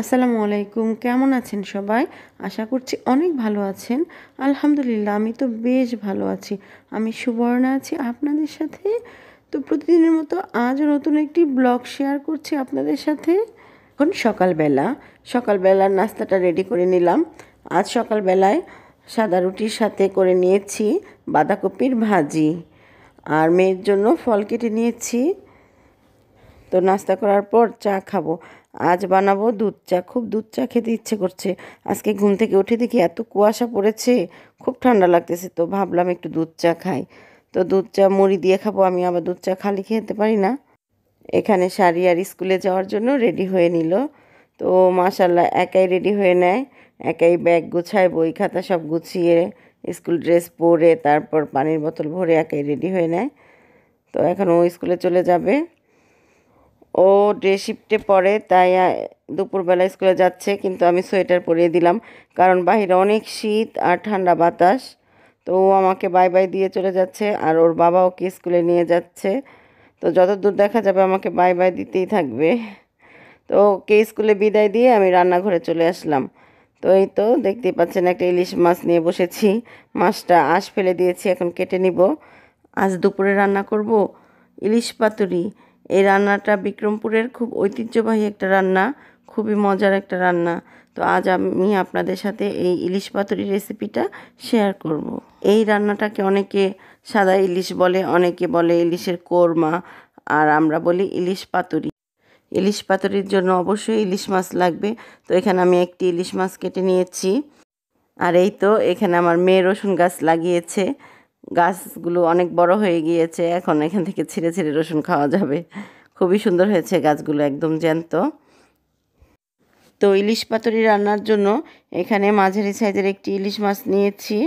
আসসালামু আলাইকুম কেমন আছেন সবাই আশা করছি অনেক ভালো আছেন আলহামদুলিল্লাহ আমি তো বেশ ভালো আছি আমি সুবর্ণা আছি আপনাদের সাথে তো প্রতিদিনের মতো আজ নতুন একটি ব্লগ শেয়ার করছি আপনাদের সাথে এখন সকালবেলা সকালবেলার নাস্তাটা রেডি করে নিলাম আজ সকালবেলায় সাদা রুটির সাথে করে নিয়েছি বাঁধাকপির ভাজি আর মেয়ের জন্য ফল কেটে নিয়েছি তো নাস্তা করার পর চা খাবো আজ বানাবো দুধ চা খুব দুধ চা খেতে ইচ্ছে করছে আজকে ঘুম থেকে উঠে দেখি এত কুয়াশা পড়েছে খুব ঠান্ডা লাগতেছে তো ভাবলাম একটু দুধ চা খাই তো দুধ চা মুড়ি দিয়ে খাবো আমি আবার দুধ চা খালি খেতে পারি না এখানে শাড়ি আর স্কুলে যাওয়ার জন্য রেডি হয়ে নিল তো মাশাল্লাহ একাই রেডি হয়ে নেয় একাই ব্যাগ গুছায় বই খাতা সব গুছিয়ে স্কুল ড্রেস পরে তারপর পানির বোতল ভরে একাই রেডি হয়ে নেয় তো এখন ও স্কুলে চলে যাবে ও ডে শিফটে পড়ে তাই দুপুরবেলা স্কুলে যাচ্ছে কিন্তু আমি সোয়েটার পরিয়ে দিলাম কারণ বাহিরে অনেক শীত আর ঠান্ডা বাতাস তো ও আমাকে বাই বাই দিয়ে চলে যাচ্ছে আর ওর বাবা ওকে স্কুলে নিয়ে যাচ্ছে তো যত দূর দেখা যাবে আমাকে বাই বাই দিতেই থাকবে তো ওকে স্কুলে বিদায় দিয়ে আমি রান্নাঘরে চলে আসলাম তো এই তো দেখতেই পাচ্ছেন একটা ইলিশ মাছ নিয়ে বসেছি মাছটা আশ ফেলে দিয়েছি এখন কেটে নিব আজ দুপুরে রান্না করব ইলিশ পাতুরি এই রান্নাটা বিক্রমপুরের খুব ঐতিহ্যবাহী একটা রান্না খুবই মজার একটা রান্না তো আজ আমি আপনাদের সাথে এই ইলিশ পাতুরি রেসিপিটা শেয়ার করব। এই রান্নাটাকে অনেকে সাদা ইলিশ বলে অনেকে বলে ইলিশের কোরমা আর আমরা বলি ইলিশ পাতুরি ইলিশ পাতুরির জন্য অবশ্যই ইলিশ মাছ লাগবে তো এখানে আমি একটি ইলিশ মাছ কেটে নিয়েছি আর এই তো এখানে আমার মেয়ে রসুন গাছ লাগিয়েছে গাছগুলো অনেক বড় হয়ে গিয়েছে এখন এখান থেকে ছিঁড়ে ছিঁড়ে রসুন খাওয়া যাবে খুবই সুন্দর হয়েছে গাছগুলো একদম জ্যান্ত তো ইলিশ পাতুরি রান্নার জন্য এখানে মাঝারি সাইজের একটি ইলিশ মাছ নিয়েছি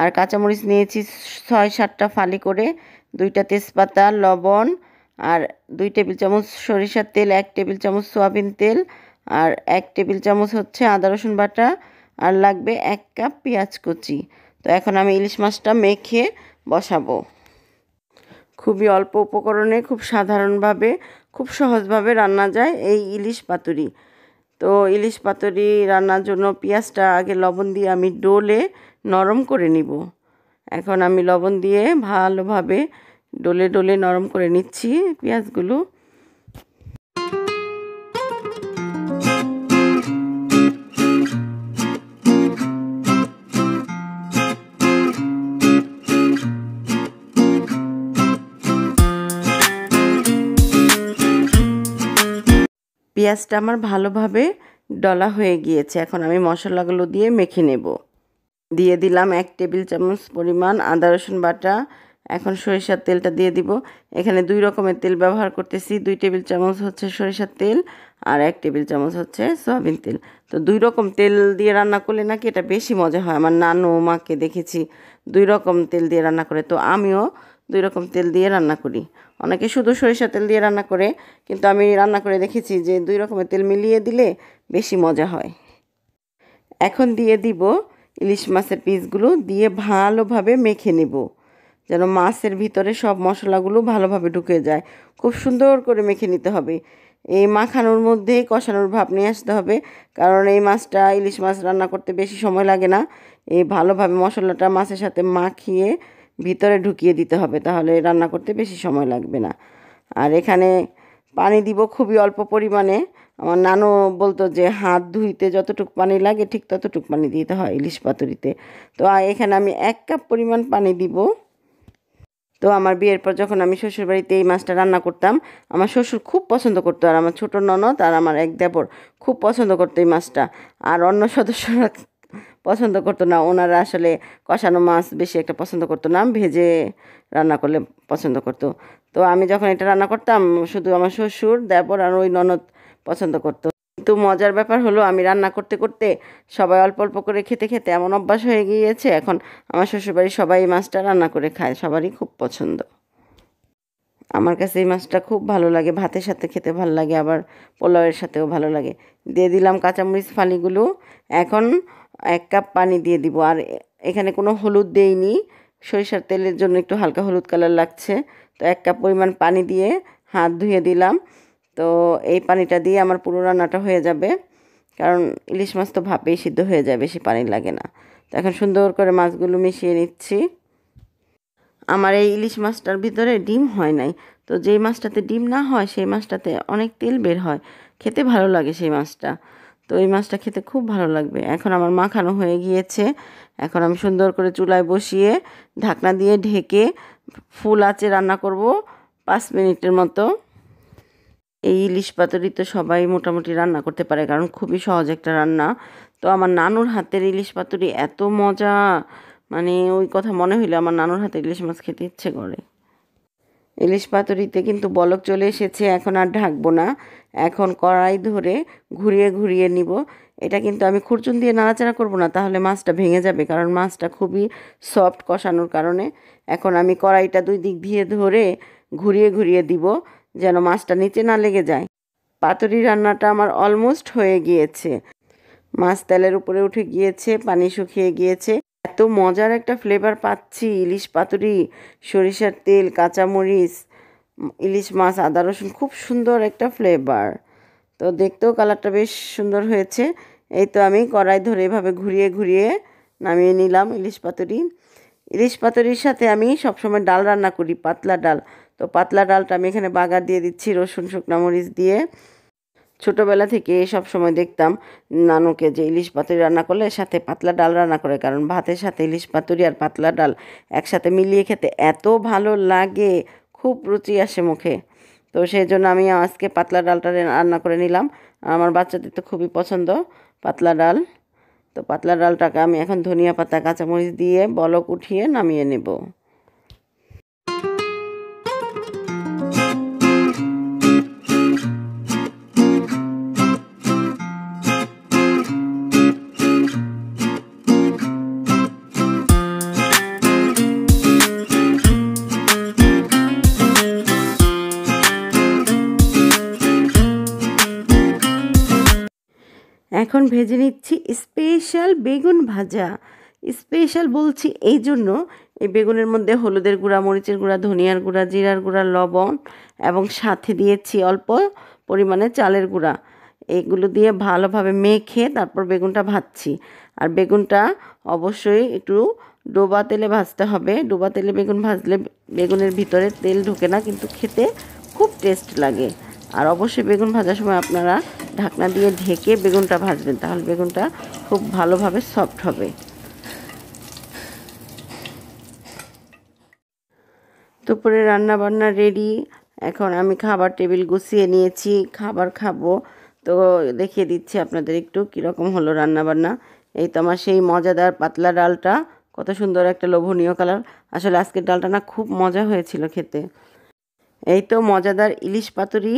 আর কাঁচামরিচ নিয়েছি ছয় সাতটা ফালি করে দুইটা তেজপাতা লবণ আর দুই টেবিল চামচ সরিষার তেল এক টেবিল চামচ সোয়াবিন তেল আর এক টেবিল চামচ হচ্ছে আদা রসুন বাটা আর লাগবে এক কাপ পেঁয়াজ কুচি তো এখন আমি ইলিশ মাছটা মেখে বসাবো খুবই অল্প উপকরণে খুব সাধারণভাবে খুব সহজভাবে রান্না যায় এই ইলিশ পাতুরি তো ইলিশ পাতুরি রান্নার জন্য পেঁয়াজটা আগে লবণ দিয়ে আমি ডোলে নরম করে নিব এখন আমি লবণ দিয়ে ভালোভাবে ডোলে ডোলে নরম করে নিচ্ছি পেঁয়াজগুলো পেঁয়াজটা আমার ভালোভাবে ডলা হয়ে গিয়েছে এখন আমি মশলাগুলো দিয়ে মেখে নেব দিয়ে দিলাম এক টেবিল চামচ পরিমাণ আদা রসুন বাটা এখন সরিষার তেলটা দিয়ে দিব এখানে দুই রকমের তেল ব্যবহার করতেছি দুই টেবিল চামচ হচ্ছে সরিষার তেল আর এক টেবিল চামচ হচ্ছে সয়াবিন তেল তো দুই রকম তেল দিয়ে রান্না করলে নাকি এটা বেশি মজা হয় আমার নানু মাকে দেখেছি দুই রকম তেল দিয়ে রান্না করে তো আমিও দুই রকম তেল দিয়ে রান্না করি অনেকে শুধু সরিষা তেল দিয়ে রান্না করে কিন্তু আমি রান্না করে দেখেছি যে দুই রকমের তেল মিলিয়ে দিলে বেশি মজা হয় এখন দিয়ে দিব ইলিশ মাছের পিসগুলো দিয়ে ভালোভাবে মেখে নেব যেন মাছের ভিতরে সব মশলাগুলো ভালোভাবে ঢুকে যায় খুব সুন্দর করে মেখে নিতে হবে এই মাখানোর মধ্যেই কষানোর ভাব নিয়ে আসতে হবে কারণ এই মাছটা ইলিশ মাছ রান্না করতে বেশি সময় লাগে না এই ভালোভাবে মশলাটা মাছের সাথে মাখিয়ে ভিতরে ঢুকিয়ে দিতে হবে তাহলে রান্না করতে বেশি সময় লাগবে না আর এখানে পানি দিব খুবই অল্প পরিমাণে আমার নানু বলতো যে হাত ধুইতে যতটুকু পানি লাগে ঠিক ততটুকু পানি দিতে হয় ইলিশ পাতুরিতে তো এখানে আমি এক কাপ পরিমাণ পানি দিব তো আমার বিয়ের পর যখন আমি শ্বশুর বাড়িতে এই মাছটা রান্না করতাম আমার শ্বশুর খুব পছন্দ করতো আর আমার ছোটো ননদ আর আমার এক দেবর খুব পছন্দ করতো এই মাছটা আর অন্য সদস্যরা পছন্দ করতো না ওনারা আসলে কষানো মাছ বেশি একটা পছন্দ করতো না ভেজে রান্না করলে পছন্দ করতো তো আমি যখন এটা রান্না করতাম শুধু আমার শ্বশুর দেবর আর ওই ননদ পছন্দ করতো কিন্তু মজার ব্যাপার হলো আমি রান্না করতে করতে সবাই অল্প অল্প করে খেতে খেতে এমন অভ্যাস হয়ে গিয়েছে এখন আমার শ্বশুরবাড়ির সবাই এই মাছটা রান্না করে খায় সবারই খুব পছন্দ আমার কাছে এই মাছটা খুব ভালো লাগে ভাতের সাথে খেতে ভালো লাগে আবার পোলাওয়ের সাথেও ভালো লাগে দিয়ে দিলাম কাঁচামরিচ ফালিগুলো এখন এক কাপ পানি দিয়ে দিব আর এখানে কোনো হলুদ দেইনি সরিষার তেলের জন্য একটু হালকা হলুদ কালার লাগছে তো এক কাপ পরিমাণ পানি দিয়ে হাত ধুয়ে দিলাম তো এই পানিটা দিয়ে আমার পুরো রান্নাটা হয়ে যাবে কারণ ইলিশ মাছ তো ভাপেই সিদ্ধ হয়ে যায় বেশি পানি লাগে না তো এখন সুন্দর করে মাছগুলো মিশিয়ে নিচ্ছি আমার এই ইলিশ মাছটার ভিতরে ডিম হয় নাই তো যেই মাছটাতে ডিম না হয় সেই মাছটাতে অনেক তেল বের হয় খেতে ভালো লাগে সেই মাছটা তো এই মাছটা খেতে খুব ভালো লাগবে এখন আমার মাখানো হয়ে গিয়েছে এখন আমি সুন্দর করে চুলায় বসিয়ে ঢাকনা দিয়ে ঢেকে ফুল আঁচে রান্না করব পাঁচ মিনিটের মতো এই ইলিশ পাতুরি তো সবাই মোটামুটি রান্না করতে পারে কারণ খুবই সহজ একটা রান্না তো আমার নানুর হাতের ইলিশ পাতুরি এত মজা মানে ওই কথা মনে হইলে আমার নানুর হাতে ইলিশ মাছ খেতে ইচ্ছে করে ইলিশ পাতুরিতে কিন্তু বলক চলে এসেছে এখন আর ঢাকবো না এখন কড়াই ধরে ঘুরিয়ে ঘুরিয়ে নিব এটা কিন্তু আমি খুরচুন দিয়ে নাড়াচাড়া করব না তাহলে মাছটা ভেঙে যাবে কারণ মাছটা খুবই সফট কষানোর কারণে এখন আমি কড়াইটা দুই দিক দিয়ে ধরে ঘুরিয়ে ঘুরিয়ে দিব যেন মাছটা নিচে না লেগে যায় পাতুরি রান্নাটা আমার অলমোস্ট হয়ে গিয়েছে মাছ তেলের উপরে উঠে গিয়েছে পানি শুকিয়ে গিয়েছে এত মজার একটা ফ্লেভার পাচ্ছি ইলিশ পাতুরি সরিষার তেল কাঁচামরিচ ইলিশ মাছ আদা রসুন খুব সুন্দর একটা ফ্লেভার তো দেখতেও কালারটা বেশ সুন্দর হয়েছে এই তো আমি কড়াই ধরে এভাবে ঘুরিয়ে ঘুরিয়ে নামিয়ে নিলাম ইলিশ পাতুরি ইলিশ পাতুরির সাথে আমি সবসময় ডাল রান্না করি পাতলা ডাল তো পাতলা ডালটা আমি এখানে বাগার দিয়ে দিচ্ছি রসুন শুকনো মরিচ দিয়ে ছোটোবেলা থেকে সব সময় দেখতাম নানুকে যে ইলিশ পাতুরি রান্না করলে সাথে পাতলা ডাল রান্না করে কারণ ভাতের সাথে ইলিশ পাতুরি আর পাতলা ডাল একসাথে মিলিয়ে খেতে এত ভালো লাগে খুব রুচি আসে মুখে তো সেই জন্য আমি আজকে পাতলা ডালটা রান্না করে নিলাম আমার বাচ্চাদের তো খুবই পছন্দ পাতলা ডাল তো পাতলা ডালটাকে আমি এখন ধনিয়া পাতা কাঁচামরিচ দিয়ে বলক উঠিয়ে নামিয়ে নেব এখন ভেজে নিচ্ছি স্পেশাল বেগুন ভাজা স্পেশাল বলছি এই জন্য এই বেগুনের মধ্যে হলুদের গুঁড়া মরিচের গুঁড়া ধনিয়ার গুঁড়া জিরার গুঁড়া লবণ এবং সাথে দিয়েছি অল্প পরিমাণে চালের গুঁড়া এগুলো দিয়ে ভালোভাবে মেখে তারপর বেগুনটা ভাজছি আর বেগুনটা অবশ্যই একটু ডোবা তেলে ভাজতে হবে ডোবা তেলে বেগুন ভাজলে বেগুনের ভিতরে তেল ঢোকে না কিন্তু খেতে খুব টেস্ট লাগে আর অবশ্যই বেগুন ভাজার সময় আপনারা ঢাকনা দিয়ে ঢেকে বেগুনটা ভাজবেন তাহলে বেগুনটা খুব ভালোভাবে সফট হবে দুপুরে রান্না বান্না রেডি এখন আমি খাবার টেবিল গুছিয়ে নিয়েছি খাবার খাবো তো দেখিয়ে দিচ্ছি আপনাদের একটু কীরকম হলো রান্না বান্না এই তো আমার সেই মজাদার পাতলা ডালটা কত সুন্দর একটা লোভনীয় কালার আসলে আজকের ডালটা না খুব মজা হয়েছিল খেতে এই তো মজাদার ইলিশ পাতুরি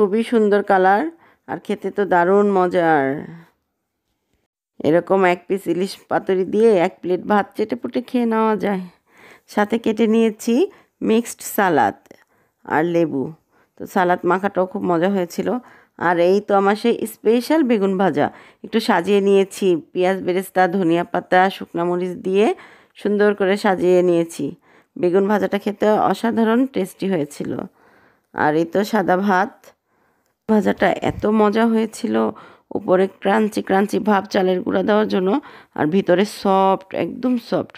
খুবই সুন্দর কালার আর খেতে তো দারুণ মজার এরকম এক পিস ইলিশ পাতুরি দিয়ে এক প্লেট ভাত চেটে পুটে খেয়ে নেওয়া যায় সাথে কেটে নিয়েছি মিক্সড সালাদ আর লেবু তো সালাদ মাখাটাও খুব মজা হয়েছিল আর এই তো আমার সেই স্পেশাল বেগুন ভাজা একটু সাজিয়ে নিয়েছি পেঁয়াজ বেরেস্তা ধনিয়া পাতা শুকনা মরিচ দিয়ে সুন্দর করে সাজিয়ে নিয়েছি বেগুন ভাজাটা খেতে অসাধারণ টেস্টি হয়েছিল আর এই তো সাদা ভাত ভাজাটা এত মজা হয়েছিল উপরে ক্রাঞ্চি ক্রাঞ্চি ভাব চালের গুঁড়া দেওয়ার জন্য আর ভিতরে সফট একদম সফট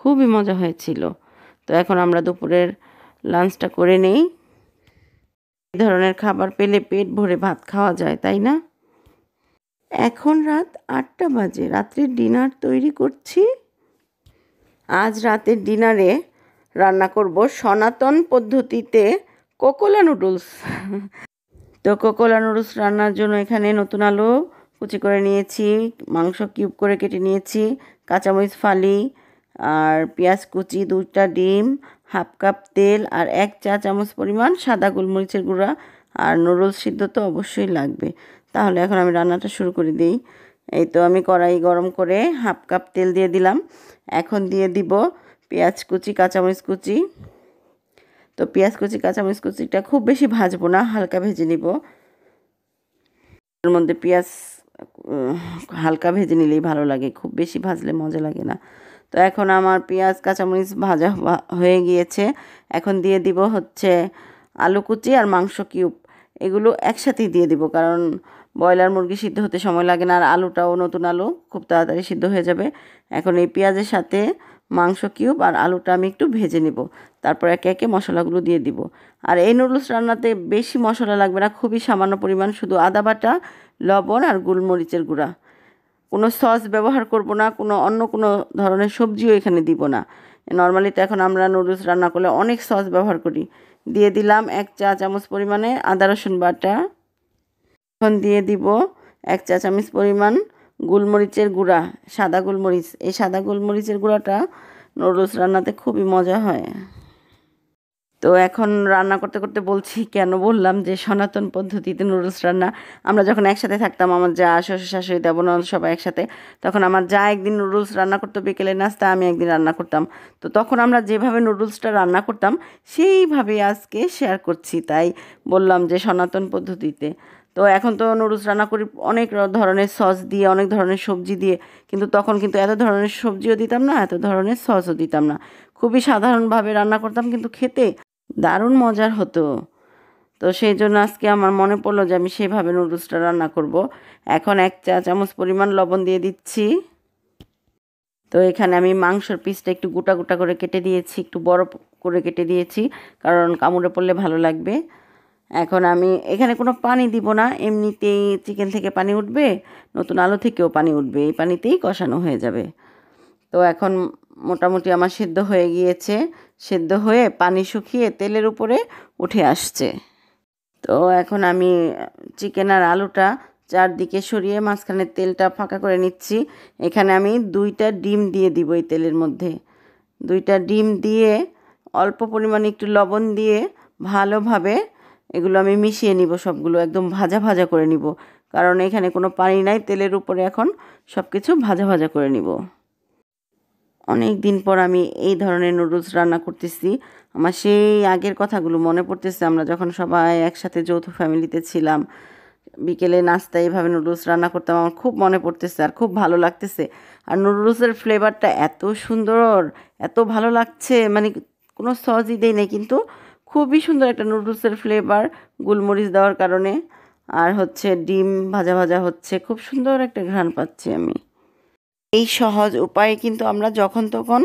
খুবই মজা হয়েছিল তো এখন আমরা দুপুরের লাঞ্চটা করে নেই এই ধরনের খাবার পেলে পেট ভরে ভাত খাওয়া যায় তাই না এখন রাত আটটা বাজে রাত্রের ডিনার তৈরি করছি আজ রাতের ডিনারে রান্না করব সনাতন পদ্ধতিতে কোকোলা নুডলস তো কোকোলা নুডলস রান্নার জন্য এখানে নতুন আলু কুচি করে নিয়েছি মাংস কিউব করে কেটে নিয়েছি কাঁচামরিচ ফালি আর পেঁয়াজ কুচি দুটা ডিম হাফ কাপ তেল আর এক চা চামচ পরিমাণ সাদা গোলমরিচের গুঁড়া আর নুডলস সিদ্ধ তো অবশ্যই লাগবে তাহলে এখন আমি রান্নাটা শুরু করে দিই এই তো আমি কড়াই গরম করে হাফ কাপ তেল দিয়ে দিলাম এখন দিয়ে দিব পেঁয়াজ কুচি কাঁচামরিচ কুচি তো পেঁয়াজ কুচি কাঁচামরিচ কুচিটা খুব বেশি ভাজবো না হালকা ভেজে নিব মধ্যে পেঁয়াজ হালকা ভেজে নিলেই ভালো লাগে খুব বেশি ভাজলে মজা লাগে না তো এখন আমার পেঁয়াজ কাঁচামরিচ ভাজা হয়ে গিয়েছে এখন দিয়ে দিব হচ্ছে আলু কুচি আর মাংস কিউব এগুলো একসাথেই দিয়ে দিব কারণ ব্রয়লার মুরগি সিদ্ধ হতে সময় লাগে না আর আলুটাও নতুন আলু খুব তাড়াতাড়ি সিদ্ধ হয়ে যাবে এখন এই পেঁয়াজের সাথে মাংস কিউব আর আলুটা আমি একটু ভেজে নেব তারপর একে একে মশলাগুলো দিয়ে দিব আর এই নুডলস রান্নাতে বেশি মশলা লাগবে না খুবই সামান্য পরিমাণ শুধু আদা বাটা লবণ আর গোলমরিচের গুঁড়া কোনো সস ব্যবহার করব না কোনো অন্য কোনো ধরনের সবজিও এখানে দিব না নর্মালি তো এখন আমরা নুডলস রান্না করলে অনেক সস ব্যবহার করি দিয়ে দিলাম এক চা চামচ পরিমাণে আদা রসুন বাটা এখন দিয়ে দিব এক চা চামচ পরিমাণ গোলমরিচের গুঁড়া সাদা গোলমরিচ এই সাদা গোলমরিচের গুঁড়াটা নুডলস রান্নাতে খুবই মজা হয় তো এখন রান্না করতে করতে বলছি কেন বললাম যে সনাতন পদ্ধতিতে নুডলস রান্না আমরা যখন একসাথে থাকতাম আমার যা শ্বশুর শাশুড়ি দেবনল সবাই একসাথে তখন আমার যা একদিন নুডলস রান্না করতো বিকেলে নাস্তা আমি একদিন রান্না করতাম তো তখন আমরা যেভাবে নুডলসটা রান্না করতাম সেইভাবে আজকে শেয়ার করছি তাই বললাম যে সনাতন পদ্ধতিতে তো এখন তো নুডলস রান্না করি অনেক ধরনের সস দিয়ে অনেক ধরনের সবজি দিয়ে কিন্তু তখন কিন্তু এত ধরনের সবজিও দিতাম না এত ধরনের সসও দিতাম না খুবই সাধারণভাবে রান্না করতাম কিন্তু খেতে দারুণ মজার হতো তো সেই জন্য আজকে আমার মনে পড়লো যে আমি সেইভাবে নুডলসটা রান্না করব। এখন এক চা চামচ পরিমাণ লবণ দিয়ে দিচ্ছি তো এখানে আমি মাংসর পিসটা একটু গোটা গোটা করে কেটে দিয়েছি একটু বড় করে কেটে দিয়েছি কারণ কামড়ে পড়লে ভালো লাগবে এখন আমি এখানে কোনো পানি দিব না এমনিতেই চিকেন থেকে পানি উঠবে নতুন আলু থেকেও পানি উঠবে এই পানিতেই কষানো হয়ে যাবে তো এখন মোটামুটি আমার সেদ্ধ হয়ে গিয়েছে সেদ্ধ হয়ে পানি শুকিয়ে তেলের উপরে উঠে আসছে তো এখন আমি চিকেন আর আলুটা চারদিকে সরিয়ে মাঝখানে তেলটা ফাঁকা করে নিচ্ছি এখানে আমি দুইটা ডিম দিয়ে দিব এই তেলের মধ্যে দুইটা ডিম দিয়ে অল্প পরিমাণে একটু লবণ দিয়ে ভালোভাবে এগুলো আমি মিশিয়ে নিব সবগুলো একদম ভাজা ভাজা করে নিব কারণ এখানে কোনো পানি নাই তেলের উপরে এখন সব কিছু ভাজা ভাজা করে নিব অনেক দিন পর আমি এই ধরনের নুডলস রান্না করতেছি আমার সেই আগের কথাগুলো মনে পড়তেছে আমরা যখন সবাই একসাথে যৌথ ফ্যামিলিতে ছিলাম বিকেলে নাস্তা এইভাবে নুডলস রান্না করতাম আমার খুব মনে পড়তেছে আর খুব ভালো লাগতেছে আর নুডলসের ফ্লেভারটা এত সুন্দর এত ভালো লাগছে মানে কোনো সজই দেয় নেই কিন্তু খুবই সুন্দর একটা নুডলসের ফ্লেভার গুলমরিচ দেওয়ার কারণে আর হচ্ছে ডিম ভাজা ভাজা হচ্ছে খুব সুন্দর একটা ঘ্রাণ পাচ্ছি আমি এই সহজ উপায়ে কিন্তু আমরা যখন তখন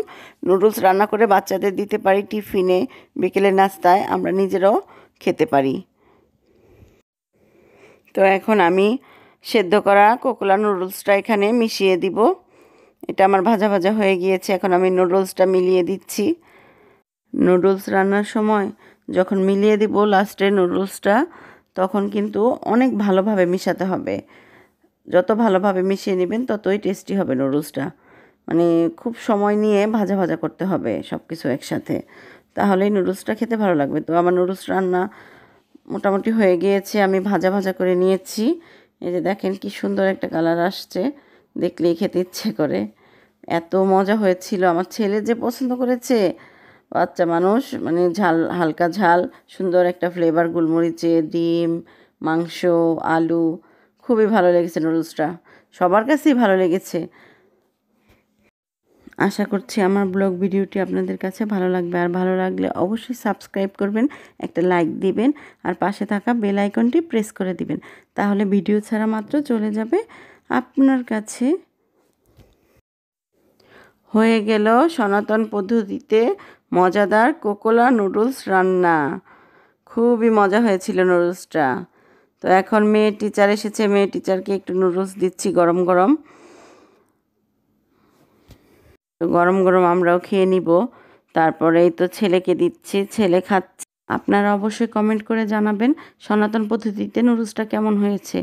নুডলস রান্না করে বাচ্চাদের দিতে পারি টিফিনে বিকেলে নাস্তায় আমরা নিজেরাও খেতে পারি তো এখন আমি সেদ্ধ করা কোকোলা নুডলসটা এখানে মিশিয়ে দিব এটা আমার ভাজা ভাজা হয়ে গিয়েছে এখন আমি নুডলসটা মিলিয়ে দিচ্ছি নুডলস রান্নার সময় যখন মিলিয়ে দিব লাস্টে নুডলসটা তখন কিন্তু অনেক ভালোভাবে মিশাতে হবে যত ভালোভাবে মিশিয়ে নেবেন ততই টেস্টি হবে নুডলসটা মানে খুব সময় নিয়ে ভাজা ভাজা করতে হবে সব কিছু একসাথে তাহলেই নুডলসটা খেতে ভালো লাগবে তো আমার নুডলস রান্না মোটামুটি হয়ে গিয়েছে আমি ভাজা ভাজা করে নিয়েছি এই যে দেখেন কি সুন্দর একটা কালার আসছে দেখলেই খেতে ইচ্ছে করে এত মজা হয়েছিল আমার ছেলে যে পছন্দ করেছে বাচ্চা মানুষ মানে ঝাল হালকা ঝাল সুন্দর একটা ফ্লেভার গুলমরিচে ডিম মাংস আলু খুবই ভালো লেগেছে নুডলসটা সবার কাছেই ভালো লেগেছে আশা করছি আমার ব্লগ ভিডিওটি আপনাদের কাছে ভালো লাগবে আর ভালো লাগলে অবশ্যই সাবস্ক্রাইব করবেন একটা লাইক দিবেন আর পাশে থাকা বেল আইকনটি প্রেস করে দিবেন তাহলে ভিডিও ছাড়া মাত্র চলে যাবে আপনার কাছে হয়ে গেল সনাতন পদ্ধতিতে মজাদার কোকোলা নুডলস রান্না খুবই মজা হয়েছিল নুডলসটা তো এখন মেয়ে টিচার এসেছে মেয়ে টিচারকে একটু নুডলস দিচ্ছি গরম গরম তো গরম গরম আমরাও খেয়ে নিব তারপরেই তো ছেলেকে দিচ্ছি ছেলে খাচ্ছে আপনারা অবশ্যই কমেন্ট করে জানাবেন সনাতন পদ্ধতিতে নুডলসটা কেমন হয়েছে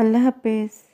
আল্লাহ হাফেজ